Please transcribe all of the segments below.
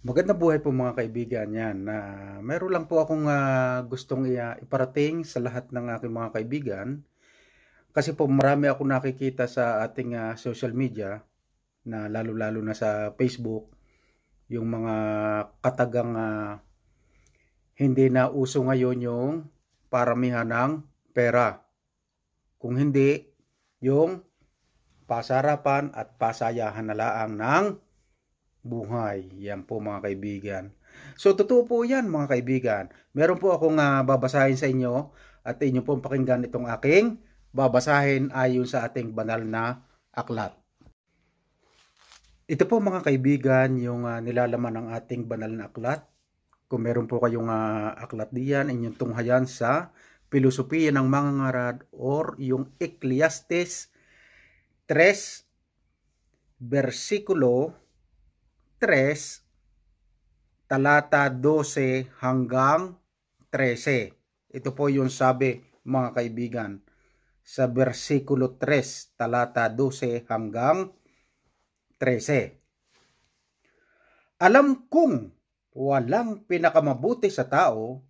Magandang buhay po mga kaibigan yan. Uh, meron lang po akong uh, gustong uh, iparating sa lahat ng aking mga kaibigan. Kasi po marami ako nakikita sa ating uh, social media na lalo-lalo na sa Facebook yung mga katagang uh, hindi na uso ngayon yung paramihan ng pera. Kung hindi, yung pasarapan at pasayahan na laang ng buhay. Yan po mga kaibigan. So totoo po yan mga kaibigan. Meron po akong uh, babasahin sa inyo at inyo po pakinggan itong aking babasahin ayon sa ating banal na aklat. Ito po mga kaibigan yung uh, nilalaman ng ating banal na aklat. Kung meron po kayong uh, aklat diyan, inyong tunghayan sa Pilosopiya ng mga ngarad or yung Ecclesiastes 3 versikulo 3, talata 12 hanggang 13. Ito po yung sabi mga kaibigan sa versikulo 3, talata 12 hanggang 13. Alam kong walang pinakamabuti sa tao,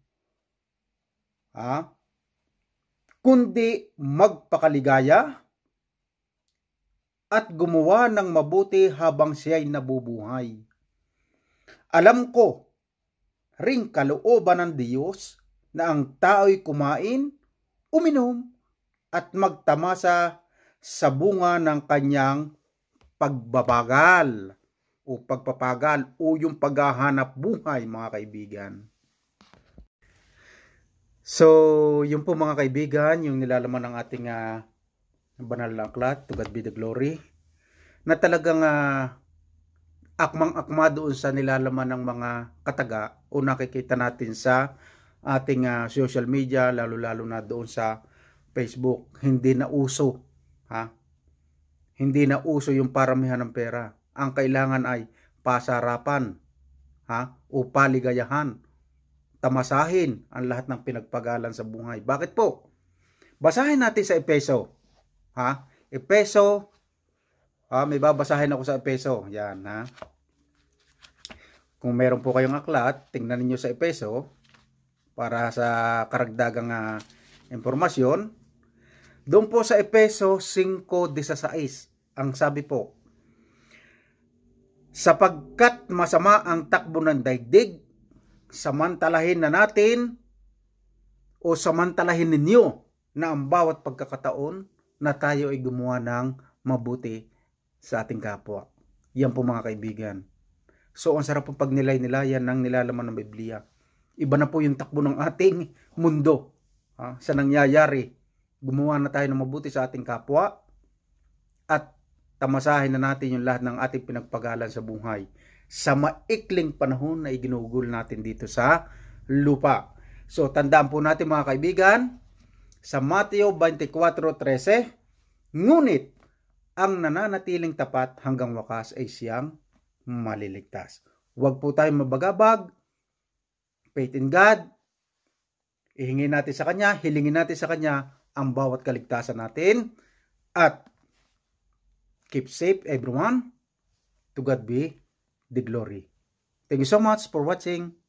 ha, kundi magpakaligaya at gumawa ng mabuti habang siya'y nabubuhay. Alam ko ring kalooban ng Diyos na ang tao'y kumain, uminom, at magtamasa sa bunga ng kanyang pagbabagal o pagpapagal o yung paghahanap buhay mga kaibigan. So, yun po mga kaibigan, yung nilalaman ng ating uh, banal na aklat, to God be the glory, na talagang uh, akmang-akma doon sa nilalaman ng mga kataga o nakikita natin sa ating uh, social media, lalo-lalo na doon sa Facebook. Hindi na uso. Ha? Hindi na uso yung paramihan ng pera. Ang kailangan ay pasarapan ha? o paligayahan. Tamasahin ang lahat ng pinagpagalan sa buhay. Bakit po? Basahin natin sa Epeso ha? Epeso. Ha, may babasahin ako sa Epeso. Yan, ha. Kung meron po kayong aklat, tingnan niyo sa Epeso para sa karagdagang uh, impormasyon. Doon po sa Epeso 5:16, ang sabi po, Sapagkat masama ang takbo ng daigdig, samantalahin na natin o samantalahin ninyo na ang bawat pagkakataon na tayo ay gumawa ng mabuti sa ating kapwa. Yan po mga kaibigan. So ang sarap pong pag nilay-nilayan ng nilalaman ng Biblia. Iba na po yung takbo ng ating mundo ha, sa nangyayari. Gumawa na tayo ng mabuti sa ating kapwa at tamasahin na natin yung lahat ng ating pinagpagalan sa buhay sa maikling panahon na iginugol natin dito sa lupa. So tandaan po natin mga kaibigan, sa Mateo 24.13, Ngunit ang nananatiling tapat hanggang wakas ay siyang maliligtas. Huwag po tayong mabagabag. Faith in God. Ihingi natin sa Kanya, hilingin natin sa Kanya ang bawat kaligtasan natin. At keep safe everyone. To God be the glory. Thank you so much for watching.